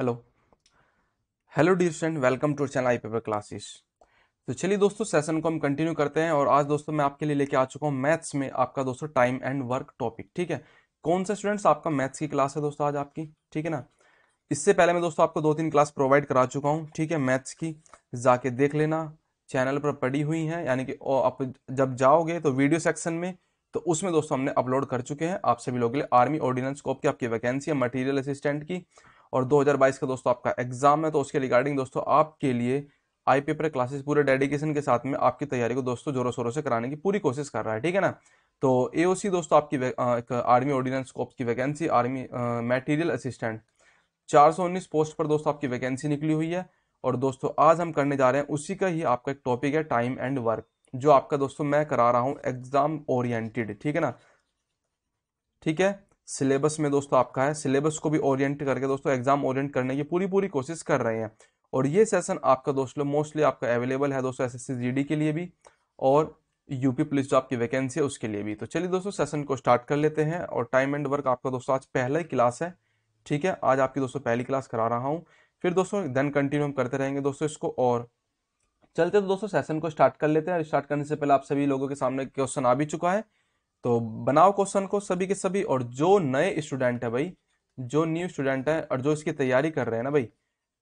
hello hello dear student welcome to channel I paper classes तो चलिए दोस्तों session को हम कंटिन्यू करते हैं और आज दोस्तों मैं आपके लिए लेके आ चुका हूँ मैथ्स में आपका दोस्तों टाइम एंड वर्क टॉपिक ठीक है कौन सा स्टूडेंट्स आपका मैथ्स की क्लास है दोस्तों आज आपकी ठीक है ना इससे पहले मैं दोस्तों आपको दो तीन क्लास प्रोवाइड करा चुका हूँ ठीक है मैथ्स की जाके देख लेना चैनल पर पड़ी हुई हैं यानी कि आप जब जाओगे तो वीडियो सेक्शन में तो उसमें दोस्तों हमने अपलोड कर चुके हैं आप सभी लोगों के लिए आर्मी ऑर्डिनेंस कॉप की आपकी वैकेंसी है मटेरियल असिस्टेंट की और 2022 का दोस्तों आपका एग्जाम है तो उसके रिगार्डिंग दोस्तों आपके लिए आई पेपर क्लासेस पूरे डेडिकेशन के साथ में आपकी तैयारी को दोस्तों जोरों शोरों से कराने की पूरी कोशिश कर रहा है ठीक है ना तो एओसी दोस्तों आपकी एक आर्मी ऑर्डिनेंस कॉप्स की वैकेंसी आर्मी मेटीरियल असिस्टेंट चार पोस्ट पर दोस्तों आपकी वैकेंसी निकली हुई है और दोस्तों आज हम करने जा रहे हैं उसी का ही आपका एक टॉपिक है टाइम एंड वर्क जो आपका दोस्तों मैं करा रहा हूँ एग्जाम ओरिएंटेड ठीक है ना ठीक है सिलेबस में दोस्तों आपका है सिलेबस को भी ओरिएंट करके दोस्तों एग्जाम ओरिएंट करने की पूरी पूरी कोशिश कर रहे हैं और ये सेशन आपका दोस्तों मोस्टली आपका अवेलेबल है दोस्तों एस एस के लिए भी और यूपी पुलिस जो आपकी वैकेंसी है उसके लिए भी तो चलिए दोस्तों सेशन को स्टार्ट कर लेते हैं और टाइम एंड वर्क आपका दोस्तों आज पहला ही क्लास है ठीक है आज आपकी दोस्तों पहली क्लास करा रहा हूँ फिर दोस्तों देन कंटिन्यू हम करते रहेंगे दोस्तों इसको और चलते तो दोस्तों सेशन को स्टार्ट कर लेते हैं स्टार्ट करने से पहले आप सभी लोगों के सामने क्वेश्चन आ भी चुका है तो बनाओ क्वेश्चन को सभी के सभी और जो नए स्टूडेंट है भाई जो न्यू स्टूडेंट है और जो इसकी तैयारी कर रहे हैं ना भाई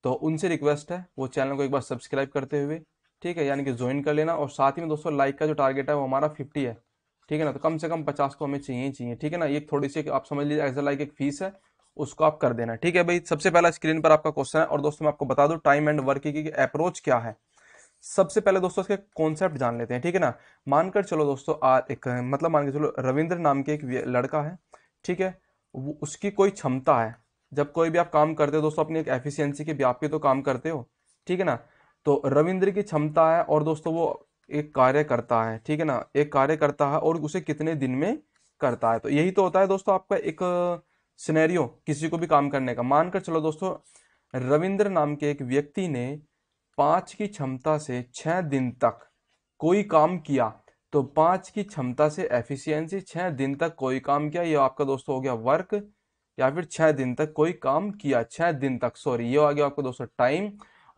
तो उनसे रिक्वेस्ट है वो चैनल को एक बार सब्सक्राइब करते हुए ठीक है यानी कि ज्वाइन कर लेना और साथ ही में दोस्तों लाइक का जो टारगेट है वो हमारा फिफ्टी है ठीक है ना तो कम से कम पचास को हमें चाहिए ही चाहिए ठीक है ना ये थोड़ी सी आप समझ लीजिए एज ए लाइक एक फीस है उसको आप कर देना ठीक है भाई सबसे पहला स्क्रीन पर आपका क्वेश्चन है और दोस्तों मैं आपको बता दूं टाइम एंड वर्क की अप्रोच क्या है सबसे पहले दोस्तों इसके कॉन्सेप्ट जान लेते हैं ठीक है ना मानकर चलो दोस्तों आ, एक मतलब मान के चलो रविंद्र नाम के एक लड़का है ठीक है वो उसकी कोई क्षमता है जब कोई भी आप काम करते हो दोस्तों अपनी एक एफिशिएंसी के व्याप के तो काम करते हो ठीक है ना तो रविंद्र की क्षमता है और दोस्तों वो एक कार्य करता है ठीक है ना एक कार्य करता है और उसे कितने दिन में करता है तो यही तो होता है दोस्तों आपका एक सिनेरियो किसी को भी काम करने का मानकर चलो दोस्तों रविंद्र नाम के एक व्यक्ति ने पाँच की क्षमता से छः दिन तक कोई काम किया तो पाँच की क्षमता से एफिशिएंसी छः दिन तक कोई काम किया ये आपका दोस्तों हो गया वर्क या फिर छः दिन तक कोई काम किया छः दिन तक सॉरी ये आ गया आपका दोस्तों टाइम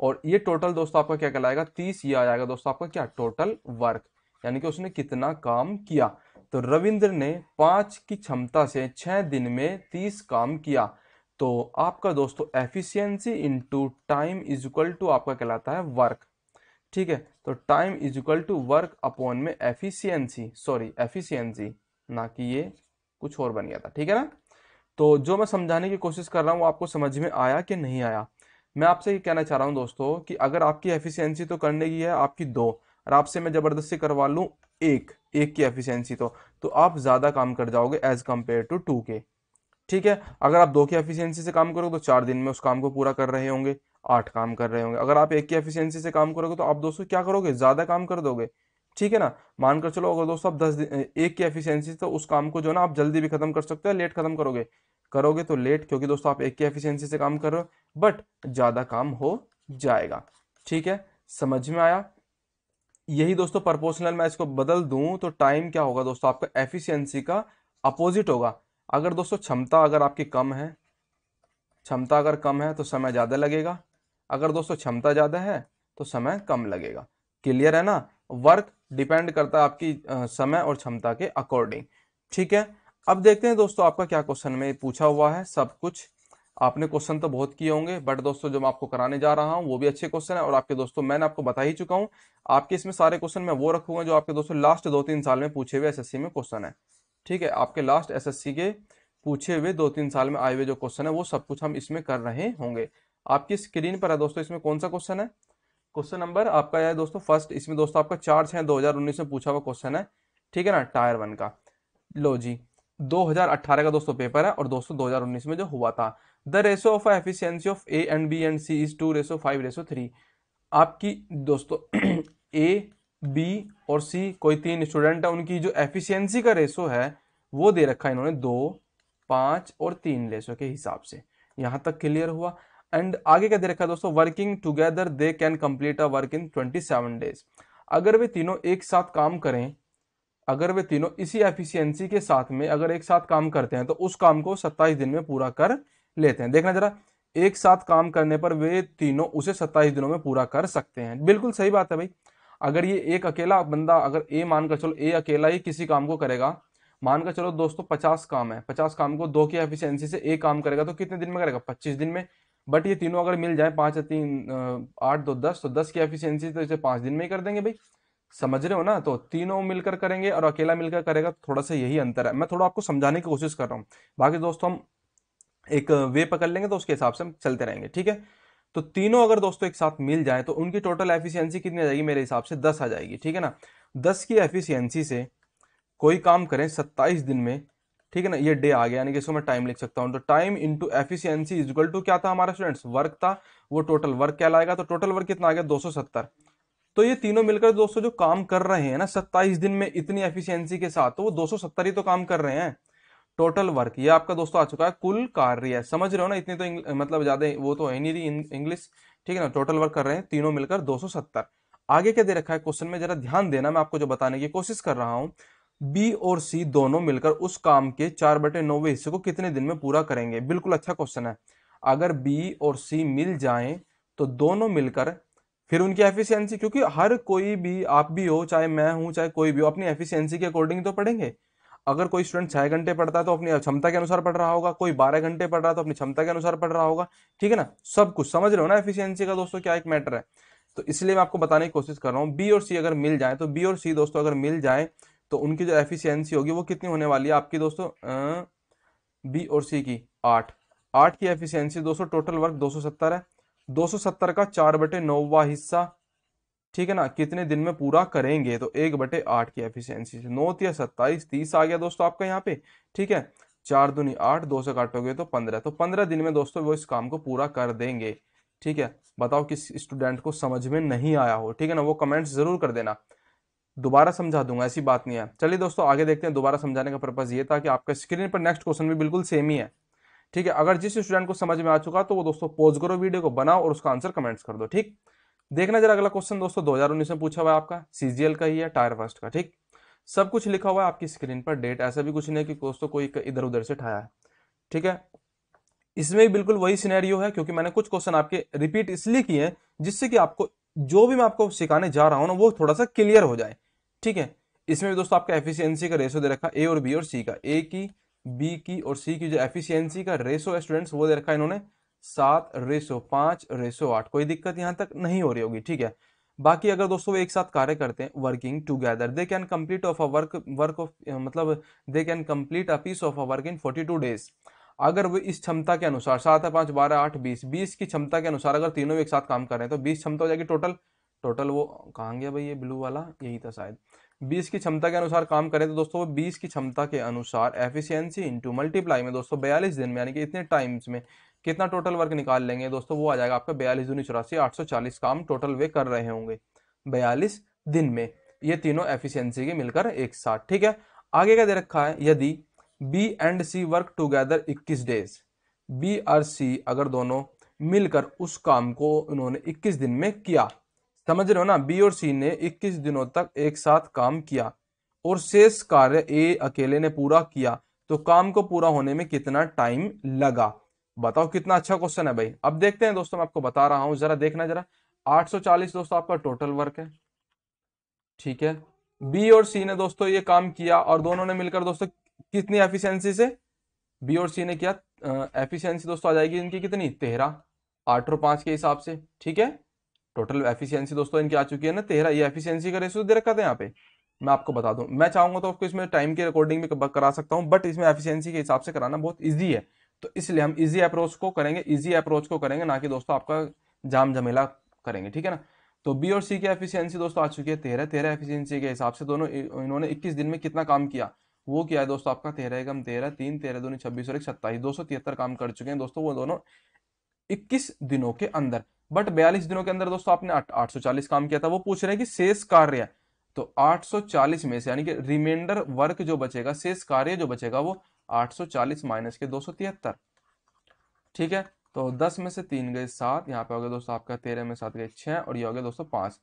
और ये टोटल दोस्तों आपका क्या कहलाएगा तीस ये आ जाएगा दोस्तों आपका क्या टोटल वर्क यानी कि उसने कितना काम किया तो रविंद्र ने पाँच की क्षमता से छः दिन में तीस काम किया तो आपका दोस्तों efficiency into time is equal to आपका कहलाता है वर्क ठीक है तो time is equal to work upon में एफिशिएंसी सॉरी एफिशिएंसी ना कि ये कुछ और बन गया था ठीक है ना तो जो मैं समझाने की कोशिश कर रहा हूँ वो आपको समझ में आया कि नहीं आया मैं आपसे ये कहना चाह रहा हूँ दोस्तों कि अगर आपकी एफिशियंसी तो करने की है आपकी दो और आपसे मैं ज़बरदस्ती करवा लूँ एक एक की एफिशिएंसी तो तो आप ज़्यादा काम कर जाओगे एज कम्पेयर टू टू के ठीक है अगर आप दो की एफिशिएंसी से काम करोगे तो चार दिन में उस काम को पूरा कर रहे होंगे आठ काम कर रहे होंगे अगर आप एक की एफिशिएंसी से काम करोगे तो आप दोस्तों क्या करोगे ज़्यादा काम कर दोगे ठीक है ना मानकर चलो अगर दोस्तों आप दस एक की एफिशियंसी तो उस काम को जो ना आप जल्दी भी खत्म कर सकते हो लेट खत्म करोगे करोगे तो लेट क्योंकि दोस्तों आप एक की एफिशियंसी से काम कर रहे हो बट ज़्यादा काम हो जाएगा ठीक है समझ में आया यही दोस्तों प्रपोर्शनल मैं इसको बदल दूं तो टाइम क्या होगा दोस्तों आपका एफिशिएंसी का अपोजिट होगा अगर दोस्तों क्षमता अगर आपकी कम है क्षमता अगर कम है तो समय ज़्यादा लगेगा अगर दोस्तों क्षमता ज़्यादा है तो समय कम लगेगा क्लियर है ना वर्क डिपेंड करता है आपकी समय और क्षमता के अकॉर्डिंग ठीक है अब देखते हैं दोस्तों आपका क्या क्वेश्चन में पूछा हुआ है सब कुछ आपने क्वेश्चन तो बहुत किए होंगे बट दोस्तों जो मैं आपको कराने जा रहा हूँ वो भी अच्छे क्वेश्चन है और आपके दोस्तों मैंने आपको बता ही चुका हूँ आपके इसमें सारे क्वेश्चन मैं वो रखूंगा जो आपके दोस्तों लास्ट दो तीन साल में पूछे हुए एस में क्वेश्चन है ठीक है आपके लास्ट एसएससी के पूछे हुए दो तीन साल में आए हुए जो क्वेश्चन है वो सब कुछ हम इसमें कर रहे होंगे आपकी स्क्रीन पर है दोस्तों इसमें कौन सा क्वेश्चन है क्वेश्चन नंबर आपका है दोस्तों फर्स्ट इसमें दोस्तों आपका चार छः दो हजार उन्नीस में पूछा हुआ क्वेश्चन है ठीक है ना टायर वन का लो जी 2018 का दोस्तों पेपर है और दोस्तों 2019 में जो हुआ था the ratio of efficiency of A and B and C is two ratio five ratio three आपकी दोस्तों ए बी और सी कोई तीन स्टूडेंट है उनकी जो एफिशिएंसी का रेशो है वो दे रखा है इन्होंने दो पाँच और तीन रेशो के हिसाब से यहाँ तक क्लियर हुआ एंड आगे क्या दे रखा है दोस्तों working together they can complete a work in twenty seven days अगर वे तीनों एक साथ काम करें अगर वे तीनों इसी एफिशियंसी के साथ में अगर एक साथ काम करते हैं तो उस काम को सत्ताईस दिन में पूरा कर लेते हैं देखना जरा एक साथ काम करने पर वे तीनों उसे सत्ताईस दिनों में पूरा कर सकते हैं बिल्कुल सही बात है भाई अगर ये एक अकेला बंदा अगर ए मानकर चलो ए अकेला ही किसी काम को करेगा मानकर चलो दोस्तों पचास काम है पचास काम को दो की एफिशिएंसी से एक काम करेगा तो कितने दिन में करेगा पच्चीस दिन में बट ये तीनों अगर मिल जाए पाँच या तीन आठ दो दस तो दस की एफिशियंसी तो इसे पाँच दिन में ही कर देंगे भाई समझ रहे हो ना तो तीनों मिलकर करेंगे और अकेला मिलकर करेगा तो थोड़ा सा यही अंतर है मैं थोड़ा आपको समझाने की कोशिश कर रहा हूँ बाकी दोस्तों हम एक वे पकड़ लेंगे तो उसके हिसाब से हम चलते रहेंगे ठीक है तो तीनों अगर दोस्तों एक साथ मिल जाए तो उनकी टोटल एफिशियंसी कितनी आ जाएगी मेरे हिसाब से दस आ जाएगी ठीक है ना दस की एफिशियंसी से कोई काम करें सत्ताईस दिन में ठीक है ना ये डे आ गया यानी कि इसको मैं टाइम लिख सकता हूँ तो time into efficiency equal to क्या था हमारा स्टूडेंट्स वर्क था वो टोटल वर्क कहलाएगा तो टोटल वर्क कितना आ गया 270 तो ये तीनों मिलकर दोस्तों जो काम कर रहे हैं ना 27 दिन में इतनी एफिशियंसी के साथ तो वो 270 ही तो काम कर रहे हैं टोटल वर्क ये आपका दोस्तों आ चुका है कुल कार्य समझ रहे हो ना इतनी तो मतलब ज्यादा वो तो है नहीं इंग्लिश ठीक है ना टोटल वर्क कर रहे हैं तीनों मिलकर 270 आगे क्या दे रखा है क्वेश्चन में जरा ध्यान देना मैं आपको जो बताने की कोशिश कर रहा हूं बी और सी दोनों मिलकर उस काम के चार बटे नौवे हिस्से को कितने दिन में पूरा करेंगे बिल्कुल अच्छा क्वेश्चन है अगर बी और सी मिल जाएं तो दोनों मिलकर फिर उनकी एफिशिएंसी क्योंकि हर कोई भी आप भी हो चाहे मैं हूं चाहे कोई भी हो अपनी एफिशियंसी के अकॉर्डिंग तो पढ़ेंगे अगर कोई स्टूडेंट छह घंटे पढ़ता है तो अपनी क्षमता के अनुसार पढ़ रहा होगा कोई बारह घंटे पढ़ रहा है तो अपनी क्षमता के अनुसार पढ़ रहा होगा ठीक है ना सब कुछ समझ रहे हो ना एफिशियंसी का दोस्तों क्या एक मैटर है तो इसलिए मैं आपको बताने की कोशिश कर रहा हूँ बी और सी अगर मिल जाए तो बी और सी दोस्तों अगर मिल जाए तो उनकी जो एफिशियंसी होगी वो कितनी होने वाली है आपकी दोस्तों बी और सी की आठ आठ की एफिशियंसी दोस्तों टोटल वर्क दो है दो का चार बटे नौवा हिस्सा ठीक है ना कितने दिन में पूरा करेंगे तो एक बटे आठ की एफिशियंसी से नौ या सत्ताईस तीस आ गया दोस्तों आपका यहाँ पे ठीक है चार दुनी आठ दो सौ काटोगे तो पंद्रह तो पंद्रह दिन में दोस्तों वो इस काम को पूरा कर देंगे ठीक है बताओ किस स्टूडेंट को समझ में नहीं आया हो ठीक है ना वो कमेंट्स जरूर कर देना दोबारा समझा दूंगा ऐसी बात नहीं है चलिए दोस्तों आगे देखते हैं दोबारा समझाने का पर्पज़ ये था कि आपका स्क्रीन पर नेक्स्ट क्वेश्चन भी बिल्कुल सेम ही है ठीक है अगर जिस स्टूडेंट को समझ में आ चुका तो वो दोस्तों पोज करो वीडियो को बनाओ और उसका आंसर कमेंट्स कर दो ठीक देखना जरा अगला क्वेश्चन दोस्तों 2019 में पूछा हुआ है आपका सीजीएल का ही है टायर फर्स्ट का ठीक सब कुछ लिखा हुआ है आपकी स्क्रीन पर डेट ऐसा भी कुछ नहीं कि दोस्तों कोई इधर उधर से ठाया है ठीक है इसमें बिल्कुल वही सिनेरियो है क्योंकि मैंने कुछ क्वेश्चन आपके रिपीट इसलिए किए हैं जिससे कि आपको जो भी मैं आपको सिखाने जा रहा हूँ ना वो थोड़ा सा क्लियर हो जाए ठीक है इसमें भी दोस्तों आपका एफिशियंसी का रेशो दे रखा ए और बी और सी का ए की बी की और सी की जो एफिशियंसी का रेशो है स्टूडेंट्स वो दे रखा है इन्होंने सात रेसो पांच रेसो आठ कोई दिक्कत यहां तक नहीं हो रही होगी ठीक है बाकी अगर दोस्तों एक साथ कार्य करते हैं working together they can complete of a work work of मतलब they can complete a piece of a work in forty two days अगर वो इस क्षमता के अनुसार सात पांच बारह आठ बीस बीस की क्षमता के अनुसार अगर तीनों एक साथ काम कर रहे हैं तो बीस क्षमता हो जाएगी टोटल टोटल वो कहाँ गया भाई ये ब्लू वाला यही था शायद बीस की क्षमता के अनुसार काम करें तो दोस्तों वो बीस की क्षमता के अनुसार एफिशिएंसी इनटू मल्टीप्लाई में दोस्तों बयालीस दिन में यानी कि इतने टाइम्स में कितना टोटल वर्क निकाल लेंगे दोस्तों वो आ जाएगा आपका बयालीस दूनी चौरासी आठ सौ चालीस काम टोटल वे कर रहे होंगे बयालीस दिन में ये तीनों एफिशिएंसी के मिलकर एक साथ ठीक है आगे का दे रखा है यदि B and C work together इक्कीस डेज बी और सी अगर दोनों मिलकर उस काम को उन्होंने इक्कीस दिन में किया समझ रहे हो ना बी और सी ने इक्कीस दिनों तक एक साथ काम किया और शेष कार्य ए अकेले ने पूरा किया तो काम को पूरा होने में कितना टाइम लगा बताओ कितना अच्छा क्वेश्चन है भाई अब देखते हैं दोस्तों मैं आपको बता रहा हूं जरा देखना जरा 840 दोस्तों आपका टोटल वर्क है ठीक है बी और सी ने दोस्तों ये काम किया और दोनों ने मिलकर दोस्तों कितनी एफिशिएंसी से बी और सी ने किया एफिशिएंसी दोस्तों आ जाएगी इनकी कितनी तेरह आठ और पांच के हिसाब से ठीक है टोटल एफिशियंसी दोस्तों इनकी आ चुकी है ना तेरह ये एफिशियंसी का रेशियो दे रखा था यहाँ पे मैं आपको बता दूं मैं चाहूंगा तो आपको इसमें टाइम के अकॉर्डिंग भी करा सकता हूँ बट इसमें एफिशियंसी के हिसाब से कराना बहुत ईजी है तो इसलिए हम इजी अप्रोच को करेंगे इजी अप्रोच को करेंगे ना कि दोस्तों आपका जाम झमेला करेंगे ठीक है ना तो बी और सी की एफिशिएंसी दोस्तों आ चुकी है तेरह तेरह एफिशिएंसी के हिसाब से दोनों इन्होंने इक्कीस दिन में कितना काम किया वो किया है दोस्तों आपका तेरह एकम तेरह तीन तेरह दोनों छब्बीस और एक सत्ताईस दो सौ तिहत्तर काम कर चुके हैं दोस्तों वो दोनों इक्कीस दिनों के अंदर बट बयालीस दिनों के अंदर दोस्तों आपने आठ सौ चालीस काम किया था वो पूछ रहे हैं कि शेष कार्य तो 840 में से यानी कि रिमाइंडर वर्क जो बचेगा शेष कार्य जो बचेगा वो 840 माइनस के दो ठीक है तो 10 में से तीन गए सात यहाँ पे हो गया दोस्तों आपका 13 में सात गए छः और ये हो गया दोस्तों पाँच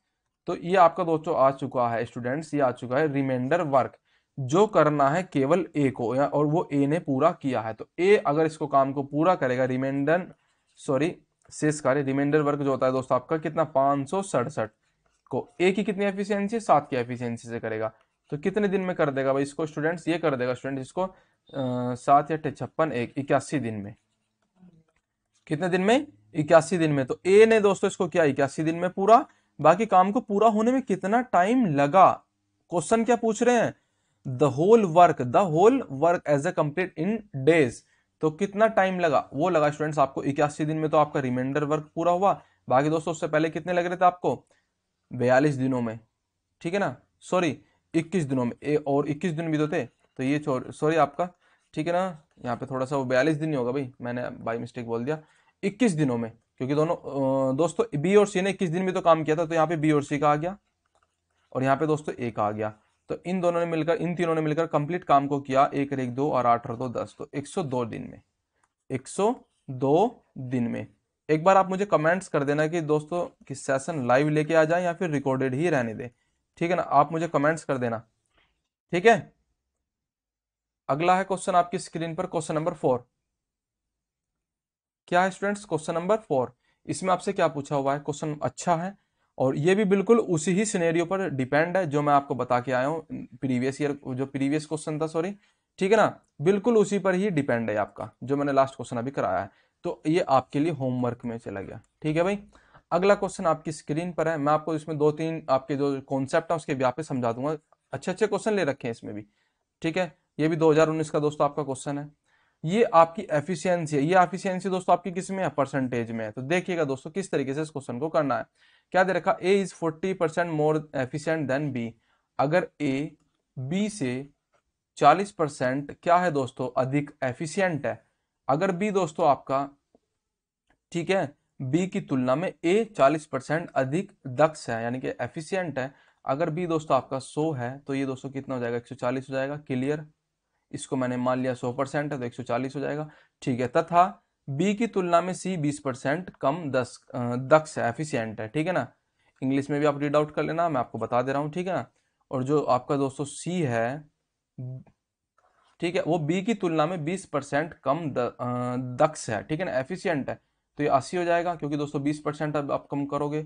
तो ये आपका दोस्तों आ चुका है स्टूडेंट्स ये आ चुका है रिमाइंडर वर्क जो करना है केवल ए को और वो ए ने पूरा किया है तो ए अगर इसको काम को पूरा करेगा रिमाइंडर सॉरी शेष कार्य रिमाइंडर वर्क जो होता है दोस्तों आपका कितना पाँच को ए की कितनी एफिशियंसी सात की एफिशियंसी से करेगा तो कितने दिन में कर देगा भाई इसको स्टूडेंट्स ये कर देगा स्टूडेंट्स इसको सात या छप्पन एक इक्यासी दिन में कितने दिन में इक्यासी दिन में तो ए ने दोस्तों इसको किया इक्यासी दिन में पूरा बाकी काम को पूरा होने में कितना टाइम लगा क्वेश्चन क्या पूछ रहे हैं the whole work the whole work as a complete in days तो कितना टाइम लगा वो लगा स्टूडेंट्स आपको इक्यासी दिन में तो आपका रिमाइंडर वर्क पूरा हुआ बाकी दोस्तों उससे पहले कितने लग रहे थे आपको बयालीस दिनों में ठीक है ना सॉरी इक्कीस दिनों में ए और इक्कीस दिन भी तो थे तो ये सॉरी आपका ठीक है ना यहाँ पे थोड़ा सा वो बयालीस दिन ही होगा भाई मैंने बाई मिस्टेक बोल दिया इक्कीस दिनों में क्योंकि दोनों दोस्तों बी और सी ने इक्कीस दिन में तो काम किया था तो यहाँ पे बी और सी का आ गया और यहाँ पे दोस्तों एक का आ गया तो इन दोनों ने मिलकर इन तीनों ने मिलकर कंप्लीट काम को किया एक और एक दो और आठ और दो दस तो एक सौ दो दिन में एक सौ दो दिन में एक बार आप मुझे कमेंट्स कर देना कि दोस्तों कि सेशन लाइव लेके आ जाए या फिर रिकॉर्डेड ही रहने दें ठीक है ना आप मुझे कमेंट्स कर देना ठीक है अगला है क्वेश्चन आपकी स्क्रीन पर क्वेश्चन नंबर फोर क्या है स्टूडेंट्स क्वेश्चन नंबर फोर इसमें आपसे क्या पूछा हुआ है क्वेश्चन अच्छा है और ये भी बिल्कुल उसी ही सिनेरियो पर डिपेंड है जो मैं आपको बता के आया हूँ प्रीवियस ईयर जो प्रीवियस क्वेश्चन था सॉरी ठीक है ना बिल्कुल उसी पर ही डिपेंड है आपका जो मैंने लास्ट क्वेश्चन अभी कराया है तो ये आपके लिए होमवर्क में चला गया ठीक है भाई अगला क्वेश्चन आपकी स्क्रीन पर है मैं आपको इसमें दो तीन आपके जो कॉन्सेप्ट है उसके व्यापे समझा दूंगा अच्छे अच्छे क्वेश्चन ले रखे हैं इसमें भी ठीक है ये भी 2019 का दोस्तों आपका क्वेश्चन है ये आपकी एफिशिएंसी है ये एफिशिएंसी दोस्तों आपकी किस में है परसेंटेज में है तो देखिएगा दोस्तों किस तरीके से इस क्वेश्चन को करना है क्या दे रखा A is forty percent more efficient than B अगर ए बी से चालीस परसेंट क्या है दोस्तों अधिक एफिशियंट है अगर बी दोस्तों आपका ठीक है बी की तुलना में ए चालीस परसेंट अधिक दक्ष है यानी कि एफिशिएंट है अगर बी दोस्तों आपका 100 है तो ये दोस्तों कितना हो जाएगा एक सौ चालीस हो जाएगा क्लियर इसको मैंने मान लिया सौ परसेंट है तो एक सौ चालीस हो जाएगा ठीक है तथा बी की तुलना में सी बीस परसेंट कम दस दक्ष है एफिशियंट है ठीक है ना इंग्लिश में भी आप रीड आउट कर लेना मैं आपको बता दे रहा हूँ ठीक है ना और जो आपका दोस्तों सी है ठीक है वो बी की तुलना में बीस परसेंट कम दक्ष है ठीक है ना एफिशियंट है तो ये अस्सी हो जाएगा क्योंकि दोस्तों बीस परसेंट अब आप कम करोगे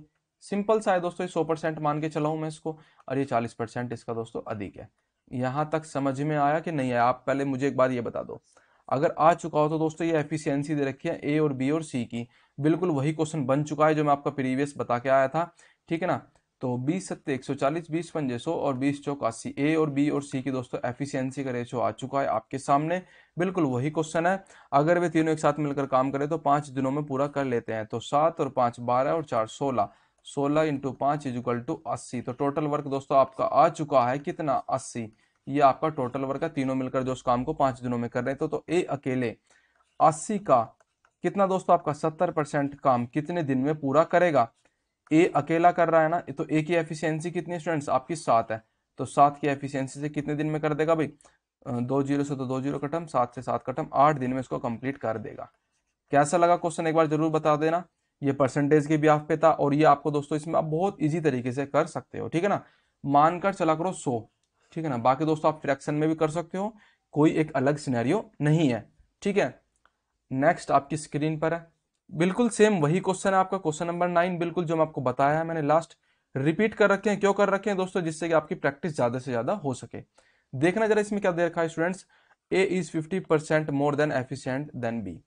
सिंपल सा है दोस्तों ये सौ परसेंट मान के चलाऊँ मैं इसको और ये चालीस परसेंट इसका दोस्तों अधिक है यहाँ तक समझ में आया कि नहीं आया आप पहले मुझे एक बार ये बता दो अगर आ चुका हो तो दोस्तों ये एफिशिएंसी दे रखी है ए और बी और सी की बिल्कुल वही क्वेश्चन बन चुका है जो मैं आपका प्रीवियस बता के आया था ठीक है ना तो बीस सत्ते एक सौ चालीस बीस पंजे सौ और बीस चौकासी ए और बी और सी की दोस्तों एफिशिएंसी का रेशो आ चुका है आपके सामने बिल्कुल वही क्वेश्चन है अगर वे तीनों एक साथ मिलकर काम करें तो पाँच दिनों में पूरा कर लेते हैं तो सात और पाँच बारह और चार सोलह सोलह इंटू पाँच इजल टू अस्सी तो टोटल वर्क दोस्तों आपका आ चुका है कितना अस्सी ये आपका टोटल वर्क है तीनों मिलकर जो उस काम को पांच दिनों में कर रहे थे तो, तो ए अकेले अस्सी का कितना दोस्तों आपका सत्तर परसेंट काम कितने दिन में पूरा करेगा ए अकेला कर रहा है ना तो ए की एफिशिएंसी कितनी स्टूडेंट्स आपकी सात है तो सात की एफिशिएंसी से कितने दिन में कर देगा भाई दो जीरो से तो दो जीरो कटम सात से सात कटम आठ दिन में इसको कंप्लीट कर देगा कैसा लगा क्वेश्चन एक बार जरूर बता देना ये परसेंटेज के भी आप पे था और ये आपको दोस्तों इसमें आप बहुत इजी तरीके से कर सकते हो ठीक है ना मानकर चला करो सौ ठीक है ना बाकी दोस्तों आप फ्रैक्शन में भी कर सकते हो कोई एक अलग सिनेरियो नहीं है ठीक है नेक्स्ट आपकी स्क्रीन पर है बिल्कुल सेम वही क्वेश्चन है आपका क्वेश्चन नंबर नाइन बिल्कुल जो मैं आपको बताया है मैंने लास्ट रिपीट कर रखे हैं क्यों कर रखे हैं दोस्तों जिससे कि आपकी प्रैक्टिस ज़्यादा से ज़्यादा हो सके देखना जरा इसमें क्या दे रखा है students A is fifty percent more than efficient than B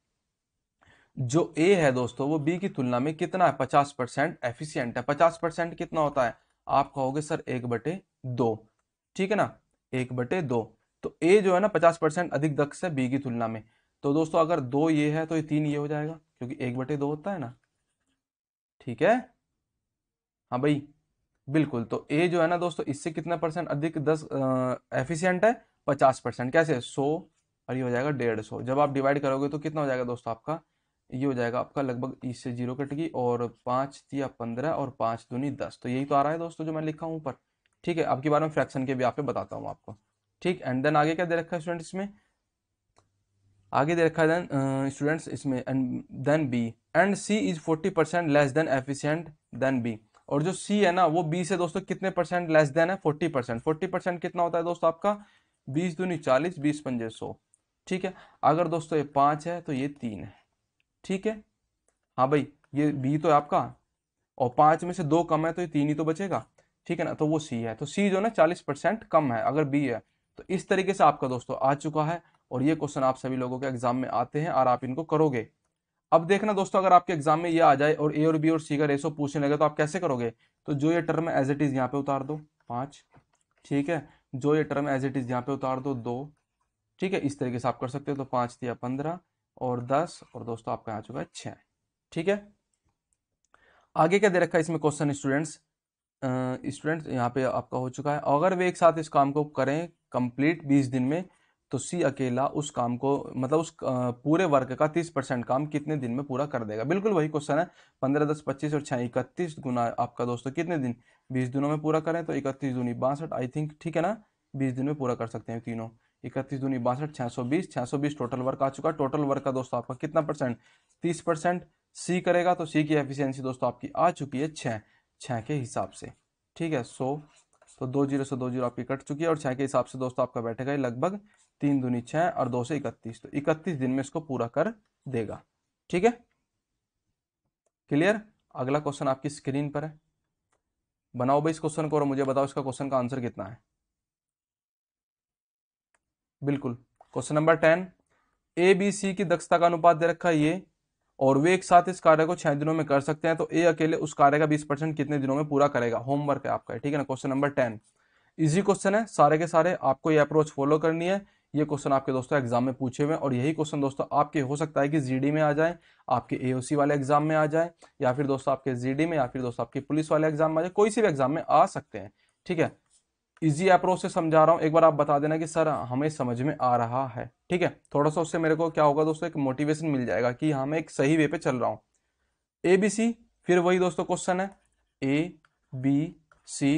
जो ए है दोस्तों वो बी की तुलना में कितना है पचास परसेंट एफिशियंट है पचास परसेंट कितना होता है आप कहोगे सर एक बटे दो ठीक है ना एक बटे दो तो ए जो है ना पचास परसेंट अधिक दक्ष है बी की तुलना में तो दोस्तों अगर दो ये है तो ये तीन ये हो जाएगा क्योंकि एक बटे दो होता है ना ठीक है हाँ भाई बिल्कुल तो ए जो है ना दोस्तों इससे कितना परसेंट अधिक दस एफिशियंट है पचास परसेंट कैसे सौ और ये हो जाएगा डेढ़ सौ जब आप डिवाइड करोगे तो कितना हो जाएगा दोस्तों आपका ये हो जाएगा आपका लगभग इससे जीरो कटगी और पाँच या पंद्रह और पाँच दूनी दस तो यही तो आ रहा है दोस्तों जो मैं लिखा हूँ ऊपर ठीक है आपके बारे में फ्रैक्शन के भी आप बताता हूँ आपको ठीक एंड देन आगे क्या दे रखा है स्टूडेंट इसमें आगे दे रखा है स्टूडेंट्स इसमें and then B and C is forty percent less than efficient than B और जो सी है ना वो बी से दोस्तों कितने परसेंट लेस देन है फोर्टी परसेंट फोर्टी परसेंट कितना होता है दोस्तों आपका बीस दूनी चालीस बीस पंजे सौ ठीक है अगर दोस्तों ये पाँच है तो ये तीन है ठीक है हाँ भाई ये बी तो है आपका और पाँच में से दो कम है तो ये तीन ही तो बचेगा ठीक है ना तो वो सी है तो सी जो ना चालीस परसेंट कम है अगर बी है तो इस तरीके से आपका दोस्तों आ चुका है और ये क्वेश्चन आप सभी लोगों के एग्जाम में आते हैं और आप इनको करोगे अब देखना दोस्तों अगर आपके एग्जाम में ये आ जाए और ए और बी और सी का रेसो पूछने लगे तो आप कैसे करोगे तो जो ये टर्म एज इट इज यहाँ पे उतार दो पांच ठीक है जो ये टर्म एज इट इज यहाँ पे उतार दो दो ठीक है इस तरीके से आप कर सकते हो तो पांच दिया पंद्रह और दस और दोस्तों आपका आ चुका है छः ठीक है आगे क्या दे रखा है इसमें क्वेश्चन स्टूडेंट्स स्टूडेंट्स यहाँ पे आपका हो चुका है अगर वे एक साथ इस काम को करें कंप्लीट बीस दिन में तो सी अकेला उस काम को मतलब उस पूरे वर्क का तीस परसेंट काम कितने दिन में पूरा कर देगा बिल्कुल वही क्वेश्चन है पंद्रह दस पच्चीस और छः इकतीस गुना आपका दोस्तों कितने दिन बीस दिनों में पूरा करें तो इकतीस दूनी बासठ आई थिंक ठीक है ना बीस दिन में पूरा कर सकते हैं तीनों इकतीस दूनी बासठ छः सौ बीस छः सौ बीस टोटल वर्क आ चुका है टोटल वर्क का दोस्तों आपका कितना परसेंट तीस परसेंट सी करेगा तो सी की एफिशियंसी दोस्तों आपकी आ चुकी है छः छः के हिसाब से ठीक है सो तो दो जीरो से दो जीरो आपकी कट चुकी है और छः के हिसाब से दोस्तों आपका बैठेगा ये लगभग तीन दूनी छः और दो से इकतीस तो इकतीस दिन में इसको पूरा कर देगा ठीक है क्लियर अगला क्वेश्चन आपकी स्क्रीन पर है बनाओ भाई इस क्वेश्चन को और मुझे बताओ इसका क्वेश्चन का आंसर कितना है बिल्कुल question number ten A B C की दक्षता का अनुपात दे रखा है ये और वे एक साथ इस कार्य को छह दिनों में कर सकते हैं तो ए अकेले उस कार्य का बीस परसेंट कितने दिनों में पूरा करेगा होमवर्क है आपका ठीक है ना question number ten easy question है सारे के सारे आपको ये अप्रोच फॉलो करनी है ये क्वेश्चन आपके दोस्तों एग्जाम में पूछे हुए हैं और यही क्वेश्चन दोस्तों आपके हो सकता है कि जीडी में आ जाए आपके एओसी वाले एग्जाम में आ जाए या फिर दोस्तों आपके जीडी में या फिर दोस्तों आपके पुलिस वाले एग्जाम में आ जाए कोई सी भी एग्जाम में आ सकते हैं ठीक है इजी अप्रोच से समझा रहा हूँ एक बार आप बता देना कि सर हमें समझ में आ रहा है ठीक है थोड़ा सा उससे मेरे को क्या होगा दोस्तों एक मोटिवेशन मिल जाएगा कि हाँ मैं एक सही वे पे चल रहा हूँ ए बी सी फिर वही दोस्तों क्वेश्चन है ए बी सी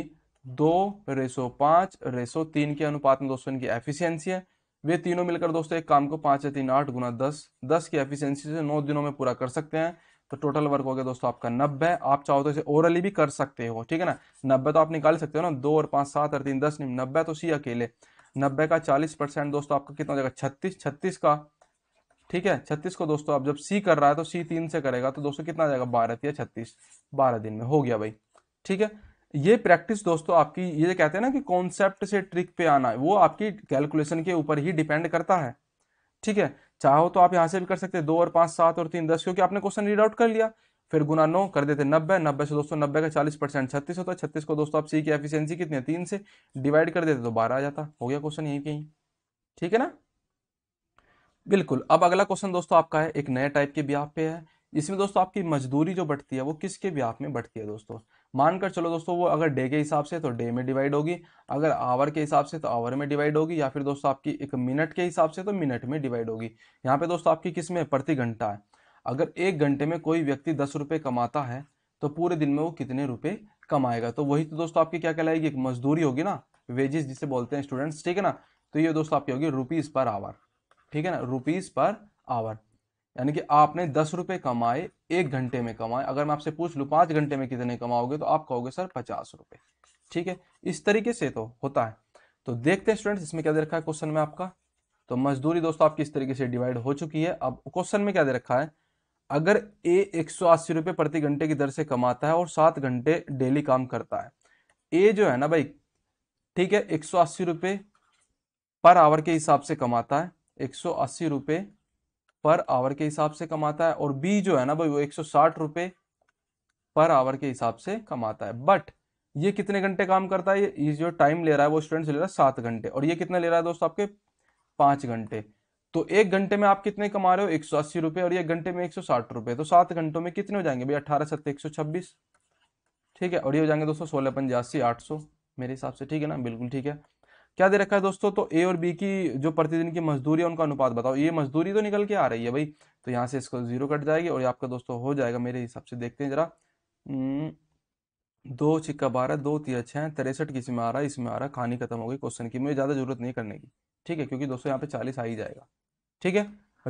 दो रेसो पाँच रेसो तीन के अनुपात में दोस्तों इनकी एफिशियंसी है वे तीनों मिलकर दोस्तों एक काम को पाँच या तीन आठ गुना दस दस की एफिशियंसी से नौ दिनों में पूरा कर सकते हैं तो टोटल वर्क हो गया दोस्तों आपका नब्बे आप चाहो तो इसे ओरली भी कर सकते हो ठीक है ना नब्बे तो आप निकाल सकते हो ना दो और पांच सात और तीन दस नब्बे तो सी अकेले नब्बे का चालीस परसेंट दोस्तों आपका कितना हो जाएगा छत्तीस छत्तीस का ठीक है छत्तीस को दोस्तों आप जब सी कर रहा है तो सी तीन से करेगा तो दोस्तों कितना जाएगा बारह या छत्तीस बारह दिन में हो गया भाई ठीक है ये प्रैक्टिस दोस्तों आपकी ये कहते हैं ना कि कॉन्सेप्ट से ट्रिक पे आना वो आपकी कैलकुलेशन के ऊपर ही डिपेंड करता है ठीक है चाहो तो आप यहाँ से भी कर सकते दो और पाँच सात और तीन दस क्योंकि आपने क्वेश्चन रीड आउट कर लिया फिर गुना नौ कर देते नब्बे नब्बे से दोस्तों नब्बे का चालीस परसेंट छत्तीस होता है छत्तीस को दोस्तों आप सी की एफिशिएंसी कितनी है तीन से डिवाइड कर देते तो बारह आ जाता हो गया क्वेश्चन यहीं कहीं ठीक है ना बिल्कुल अब अगला क्वेश्चन दोस्तों आपका है एक नए टाइप के ब्याह पे है इसमें दोस्तों आपकी मजदूरी जो बढ़ती है वो किसके भी में बढ़ती है दोस्तों मानकर चलो दोस्तों वो अगर डे के हिसाब से तो डे में डिवाइड होगी अगर आवर के हिसाब से तो आवर में डिवाइड होगी या फिर दोस्तों आपकी एक मिनट के हिसाब से तो मिनट में डिवाइड होगी यहाँ पे दोस्तों आपकी किस में प्रति घंटा है अगर एक घंटे में कोई व्यक्ति दस रुपये कमाता है तो पूरे दिन में वो कितने रुपये कमाएगा तो वही तो दोस्तों आपकी क्या कहलाएगी एक मजदूरी होगी ना वेजेस जिसे बोलते हैं स्टूडेंट्स ठीक है ना तो ये दोस्तों आपकी होगी रुपीज़ पर आवर ठीक है ना रुपीज़ पर आवर यानी कि आपने दस रुपए कमाए एक घंटे में कमाए अगर मैं आपसे पूछ लू पांच घंटे में कितने कमाओगे तो आप कहोगे सर पचास रुपए ठीक है इस तरीके से तो होता है तो देखते हैं स्टूडेंट्स इसमें क्या दे रखा है क्वेश्चन में आपका तो मजदूरी दोस्तों आपकी इस तरीके से डिवाइड हो चुकी है अब क्वेश्चन में क्या दे रखा है अगर ए एक सौ अस्सी प्रति घंटे की दर से कमाता है और सात घंटे डेली काम करता है ए जो है ना भाई ठीक है एक सौ अस्सी पर आवर के हिसाब से कमाता है एक सौ अस्सी पर आवर के हिसाब से कमाता है और बी जो है ना भाई वो एक सौ पर आवर के हिसाब से कमाता है बट ये कितने घंटे काम करता है ये जो टाइम ले रहा है वो स्टूडेंट ले रहा है सात घंटे और ये कितना ले रहा है दोस्तों आपके पांच घंटे तो एक घंटे में आप कितने कमा रहे हो एक सौ अस्सी रुपए और एक घंटे में एक सौ साठ रुपए तो सात घंटों में कितने हो जाएंगे भाई अठारह सत्तर एक सौ छब्बीस ठीक है और ये हो जाएंगे दोस्तों सोलह पंजासी आठ सौ मेरे हिसाब से ठीक है ना बिल्कुल ठीक है क्या दे रखा है दोस्तों तो ए और बी की जो प्रतिदिन की मजदूरी है उनका अनुपात बताओ ये मजदूरी तो निकल के आ रही है भाई तो यहाँ से इसको जीरो कट जाएगी और ये आपका दोस्तों हो जाएगा मेरे हिसाब से देखते हैं जरा हम्म, दो छिक्का बारह दो तीन छः तिरसठ किसी में आ रहा है इसमें आ रहा है कहानी खत्म हो गई क्वेश्चन की मुझे ज़्यादा जरूरत नहीं करने की ठीक है क्योंकि दोस्तों यहाँ पे चालीस आ ही जाएगा ठीक है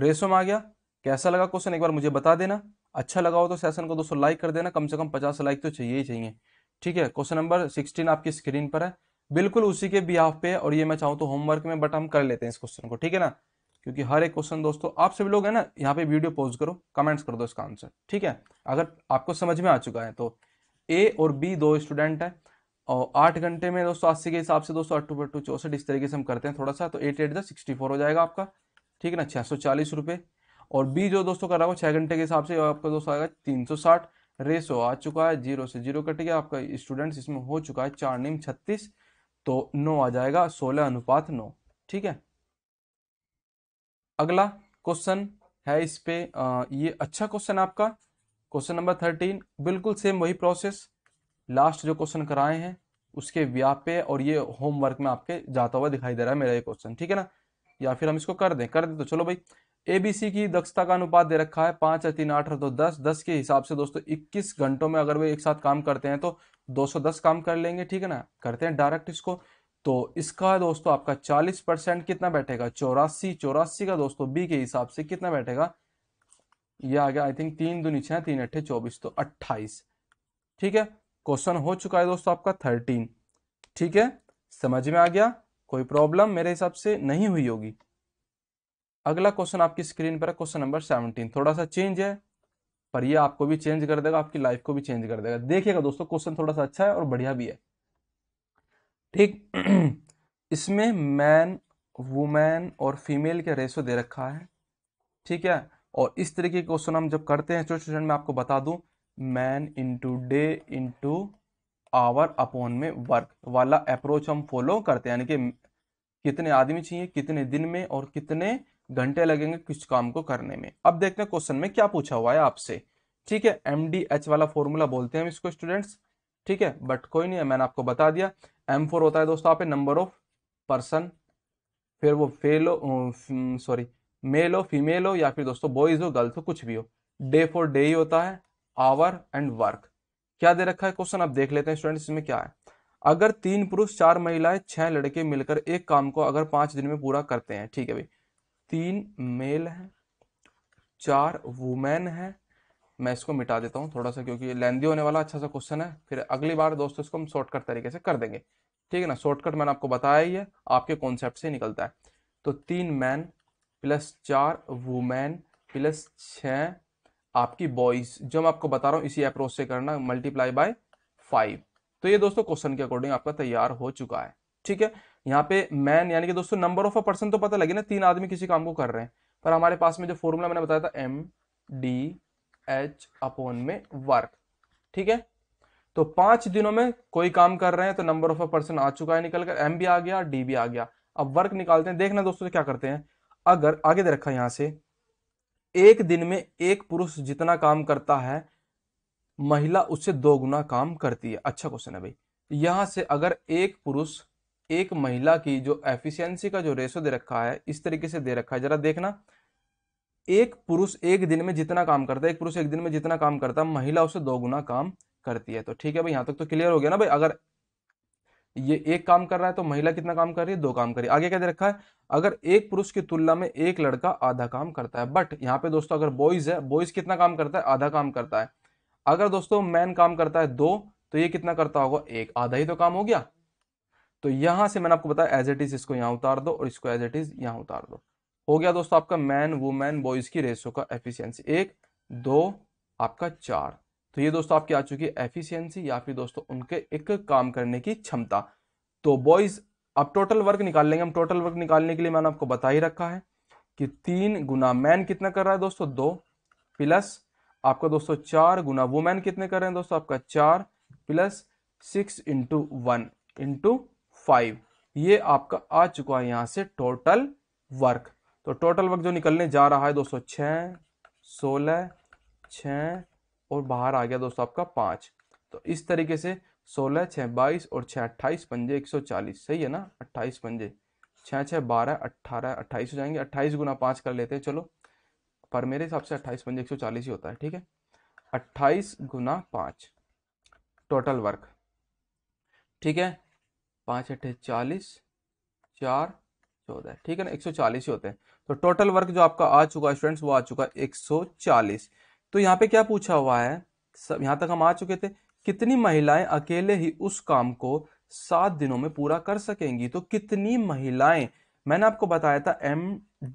रेशम में आ गया कैसा लगा क्वेश्चन एक बार मुझे बता देना अच्छा लगा हो तो सेशन को दोस्तों लाइक कर देना कम से कम पचास लाइक तो चाहिए ही चाहिए ठीक है क्वेश्चन नंबर सिक्सटीन आपकी स्क्रीन पर है बिल्कुल उसी के बिहाफ पे और ये मैं चाहूँ तो होमवर्क में बट हम कर लेते हैं इस क्वेश्चन को ठीक है ना क्योंकि हर एक क्वेश्चन दोस्तों आप सभी लोग है ना यहाँ पे वीडियो पोज करो कमेंट्स कर दो इसका आंसर ठीक है अगर आपको समझ में आ चुका है तो ए और बी दो स्टूडेंट है और आठ घंटे में दोस्तों अस्सी के हिसाब से दोस्तों अट्ठू पट्टू चौसठ इस तरीके से हम करते हैं थोड़ा सा तो eight eight sixty sixty four हो जाएगा आपका ठीक है ना छः सौ चालीस रुपये और बी जो दोस्तों कर रहा छह छः घंटे के हिसाब से आपका दोस्तों आएगा तीन सौ साठ रेसो आ चुका है जीरो से जीरो कट गया आपका स्टूडेंट्स इसमें हो चुका है चार निम छत्तीस तो नौ आ जाएगा सोलह अनुपात नौ ठीक है अगला क्वेश्चन है इस पे आ, ये अच्छा क्वेश्चन आपका क्वेश्चन नंबर थर्टीन बिल्कुल सेम वही प्रोसेस लास्ट जो क्वेश्चन कराए हैं उसके व्यापे और ये होमवर्क में आपके जाता हुआ दिखाई दे रहा है मेरा ये क्वेश्चन ठीक है ना या फिर हम इसको कर दें कर दें तो चलो भाई एबीसी की दक्षता का अनुपात दे रखा है पांच या तीन आठ दो दस दस के हिसाब से दोस्तों इक्कीस घंटों में अगर वे एक साथ काम करते हैं तो दो सौ दस काम कर लेंगे ठीक है ना करते हैं डायरेक्ट इसको तो इसका दोस्तों आपका चालीस परसेंट कितना बैठेगा चौरासी चौरासी का दोस्तों बी के हिसाब से कितना बैठेगा यह आ गया आई थिंक तीन दूनी नीचे तीन अट्ठे चौबीस तो अट्ठाईस ठीक है क्वेश्चन हो चुका है दोस्तों आपका थर्टीन ठीक है समझ में आ गया कोई प्रॉब्लम मेरे हिसाब से नहीं हुई होगी अगला क्वेश्चन आपकी स्क्रीन पर है क्वेश्चन नंबर सेवनटीन थोड़ा सा चेंज है पर ये आपको भी चेंज कर देगा आपकी लाइफ को भी चेंज कर देगा देखिएगा दोस्तों क्वेश्चन थोड़ा सा अच्छा है और बढ़िया भी है ठीक इसमें मैन वुमेन और फीमेल के रेशो दे रखा है ठीक है और इस तरीके के क्वेश्चन हम जब करते हैं छोटे स्टूडेंट में आपको बता दूं man into day into hour upon में वर्क वाला अप्रोच हम फॉलो करते हैं यानी कि कितने आदमी चाहिए कितने दिन में और कितने घंटे लगेंगे किस काम को करने में अब देखते हैं क्वेश्चन में क्या पूछा हुआ है आपसे ठीक है एम डी एच वाला फॉर्मूला बोलते हैं इसको स्टूडेंट्स ठीक है बट कोई नहीं है मैंने आपको बता दिया एम फोर होता है दोस्तों आप नंबर ऑफ पर्सन फिर वो फेलो सॉरी मेल हो फीमेल हो या फिर दोस्तों बॉयज हो गर्ल्स हो कुछ भी हो डे फॉर डे ही होता है आवर एंड वर्क क्या दे रखा है क्वेश्चन आप देख लेते हैं स्टूडेंट्स इसमें क्या है अगर तीन पुरुष चार महिलाएं छह लड़के मिलकर एक काम को अगर पांच दिन में पूरा करते हैं ठीक है भाई तीन मेल हैं चार वुमेन हैं मैं इसको मिटा देता हूँ थोड़ा सा क्योंकि लेंदी होने वाला अच्छा सा क्वेश्चन है फिर अगली बार दोस्तों इसको हम शॉर्टकट तरीके से कर देंगे ठीक है ना शॉर्टकट मैंने आपको बताया ही है आपके कॉन्सेप्ट से निकलता है तो तीन मैन प्लस चार वुमेन प्लस छः आपकी बॉयज जो मैं आपको बता रहा हूँ इसी अप्रोच से करना मल्टीप्लाई बाय फाइव तो ये दोस्तों क्वेश्चन के अकॉर्डिंग आपका तैयार हो चुका है ठीक है यहाँ पे मैन यानी कि दोस्तों नंबर ऑफ अ पर्सन तो पता लगे ना तीन आदमी किसी काम को कर रहे हैं पर हमारे पास में जो फॉर्मूला मैंने बताया था एम डी एच अपॉन में वर्क ठीक है तो पांच दिनों में कोई काम कर रहे हैं तो नंबर ऑफ अ पर्सन आ चुका है निकलकर एम भी आ गया डी भी आ गया अब वर्क निकालते हैं देखना दोस्तों तो क्या करते हैं अगर आगे दे रखा यहां से एक दिन में एक पुरुष जितना काम करता है महिला उससे दो गुना काम करती है अच्छा क्वेश्चन है भाई यहां से अगर एक पुरुष एक महिला की जो एफिशिएंसी का जो रेशो दे रखा है इस तरीके से दे रखा है जरा देखना एक पुरुष एक दिन में जितना काम करता है एक पुरुष एक दिन में जितना काम करता है महिला उससे दो गुना काम करती है तो ठीक है भाई यहाँ तक तो क्लियर हो गया ना भाई अगर ये एक काम कर रहा है तो महिला कितना काम कर रही है दो काम कर रही है आगे क्या दे रखा है अगर एक पुरुष की तुलना में एक लड़का आधा काम करता है बट यहाँ पे दोस्तों अगर बॉयज है बॉयज कितना काम करता है आधा काम करता है अगर दोस्तों मैन काम करता है दो तो ये कितना करता होगा एक आधा ही तो काम हो गया तो यहां से मैंने आपको बताया एज इट इज़ इसको यहां उतार दो और इसको एज इट इज़ यहां उतार दो हो गया दोस्तों आपका मैन वुमेन बॉयज़ की रेशो का एफिशियंसी एक दो आपका चार तो ये दोस्तों आपकी आ चुकी है एफिशियंसी या फिर दोस्तों उनके एक काम करने की क्षमता तो बॉयज़ अब टोटल वर्क निकाल लेंगे हम टोटल वर्क निकालने के लिए मैंने आपको बता ही रखा है कि तीन गुना मैन कितना कर रहा है दोस्तों दो प्लस आपका दोस्तों चार गुना वुमेन कितने कर रहे हैं दोस्तों आपका चार plus six into one into five ये आपका आ चुका है यहाँ से टोटल वर्क तो टोटल वर्क जो निकलने जा रहा है दोस्तों छः सोलह छः और बाहर आ गया दोस्तों आपका पाँच तो इस तरीके से सोलह छः बाईस और छः अट्ठाईस पंजे एक सौ चालीस सही है ना अट्ठाईस पंजे छः छः बारह अट्ठारह अट्ठाईस हो जाएंगे अट्ठाईस गुना पाँच कर लेते हैं चलो पर मेरे हिसाब से अट्ठाईस पंजे एक सौ चालीस ही होता है ठीक है अट्ठाईस गुना पाँच टोटल वर्क ठीक है पाँच अट्ठे चालीस चार चौदह ठीक है ना एक सौ चालीस ही होते हैं तो टोटल वर्क जो आपका आ चुका है स्टूडेंट्स वो आ चुका है एक सौ चालीस तो यहाँ पे क्या पूछा हुआ है सब यहाँ तक हम आ चुके थे कितनी महिलाएं अकेले ही उस काम को सात दिनों में पूरा कर सकेंगी तो कितनी महिलाएं मैंने आपको बताया था एम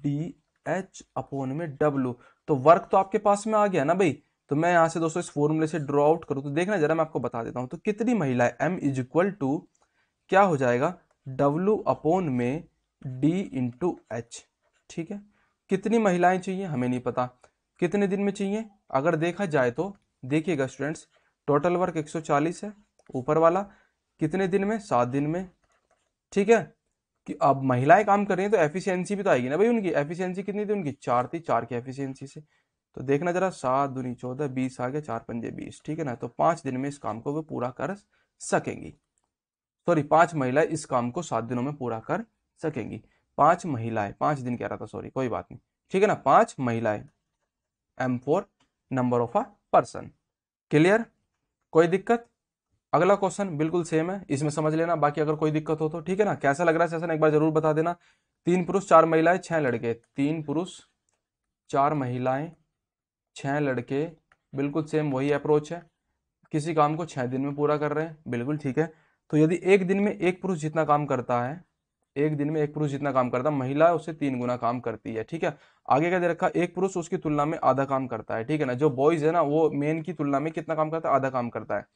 डी एच अपोन में डब्ल्यू तो वर्क तो आपके पास में आ गया ना भाई तो मैं यहाँ से दोस्तों इस फॉर्मूले से ड्रॉ आउट करूँ तो देखना जरा मैं आपको बता देता हूँ तो कितनी महिलाएं एम इज इक्वल टू क्या हो जाएगा डब्लू अपोन में डी इंटू एच ठीक है कितनी महिलाएं चाहिए हमें नहीं पता कितने दिन में चाहिए अगर देखा जाए तो देखिएगा स्टूडेंट्स टोटल वर्क 140 है ऊपर वाला कितने दिन में सात दिन में ठीक है कि अब महिलाएं काम कर रही हैं तो एफिशिएंसी भी तो आएगी ना भाई उनकी एफिशिएंसी कितनी थी उनकी चार थी चार की एफिशिएंसी से तो देखना जरा सात दूनी चौदह बीस आ गया चार पंजे बीस ठीक है ना तो पाँच दिन में इस काम को वो पूरा कर सकेंगी सॉरी पांच महिलाएं इस काम को सात दिनों में पूरा कर सकेंगी पांच महिलाएं पांच दिन कह रहा था सॉरी कोई बात नहीं ठीक है ना पांच महिलाएं M four number of a person clear कोई दिक्कत अगला क्वेश्चन बिल्कुल सेम है इसमें समझ लेना बाकी अगर कोई दिक्कत हो तो ठीक है ना कैसा लग रहा है सेशन एक बार जरूर बता देना तीन पुरुष चार महिलाएं छह लड़के तीन पुरुष चार महिलाएं छह लड़के बिल्कुल सेम वही अप्रोच है किसी काम को छह दिन में पूरा कर रहे हैं बिल्कुल ठीक है तो यदि एक दिन में एक पुरुष जितना काम करता है एक दिन में एक पुरुष जितना काम करता है महिला उससे तीन गुना काम करती है ठीक है आगे क्या दे रखा एक पुरुष उसकी तुलना में आधा काम करता है ठीक है ना जो बॉयज है ना वो मेन की तुलना में कितना काम करता है आधा काम करता है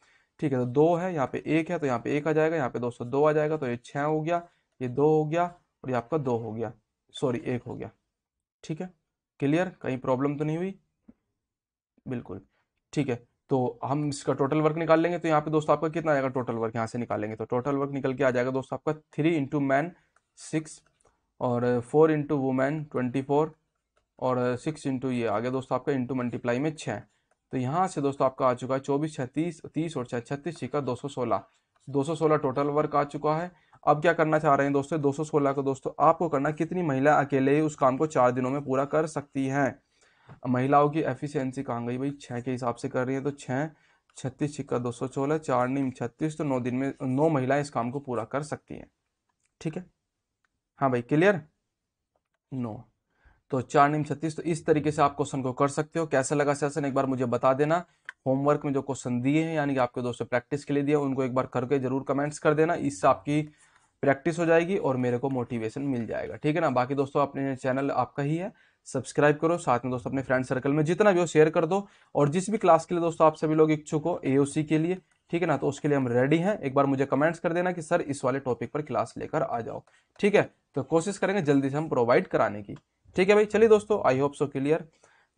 ठीक है तो दो है यहाँ पे एक है तो यहाँ पे एक आ जाएगा यहाँ पे दो सौ दो आ जाएगा तो ये छह हो गया ये दो हो गया और ये आपका दो हो गया सॉरी एक हो गया ठीक है क्लियर कहीं प्रॉब्लम तो नहीं हुई बिल्कुल ठीक है तो हम इसका टोटल वर्क निकाल लेंगे तो यहाँ पे दोस्तों आपका कितना आएगा टोटल वर्क यहाँ से निकालेंगे तो टोटल वर्क निकल के आ जाएगा दोस्तों आपका थ्री इंटू मैन सिक्स और four into women twenty four और सिक्स इंटू ये आ गया दोस्तों आपका इंटू मल्टीप्लाई में छः तो यहाँ से दोस्तों आपका आ चुका है चौबीस छः तीस तीस और छः छत्तीस छः का दो सौ सोलह दो सौ सोलह टोटल वर्क आ चुका है अब क्या करना चाह रहे हैं दोस्तों दो सौ सोलह का दोस्तों आपको करना कितनी महिला अकेले उस काम को चार दिनों में पूरा कर सकती हैं महिलाओं की एफिशिएंसी कहाँ गई भाई छः के हिसाब से कर रही है तो छः छत्तीस छिक्का दो सौ सोलह चार नीम छत्तीस तो नौ दिन में नौ महिलाएं इस काम को पूरा कर सकती हैं ठीक है हाँ भाई क्लियर नो तो चार नीम छत्तीस तो इस तरीके से आप क्वेश्चन को कर सकते हो कैसा लगा सेशन एक बार मुझे बता देना होमवर्क में जो क्वेश्चन दिए हैं यानी कि आपके दोस्तों प्रैक्टिस के लिए दिए उनको एक बार करके जरूर कमेंट्स कर देना इससे आपकी प्रैक्टिस हो जाएगी और मेरे को मोटिवेशन मिल जाएगा ठीक है ना बाकी दोस्तों अपने चैनल आपका ही है सब्सक्राइब करो साथ में दोस्तों अपने फ्रेंड सर्कल में जितना भी हो शेयर कर दो और जिस भी क्लास के लिए दोस्तों आप सभी लोग इच्छुक हो ए के लिए ठीक है ना तो उसके लिए हम रेडी हैं एक बार मुझे कमेंट्स कर देना कि सर इस वाले टॉपिक पर क्लास लेकर आ जाओ ठीक है तो कोशिश करेंगे जल्दी से हम प्रोवाइड कराने की ठीक है भाई चलिए दोस्तों I hope so clear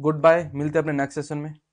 good bye मिलते हैं अपने नेक्स्ट सेशन में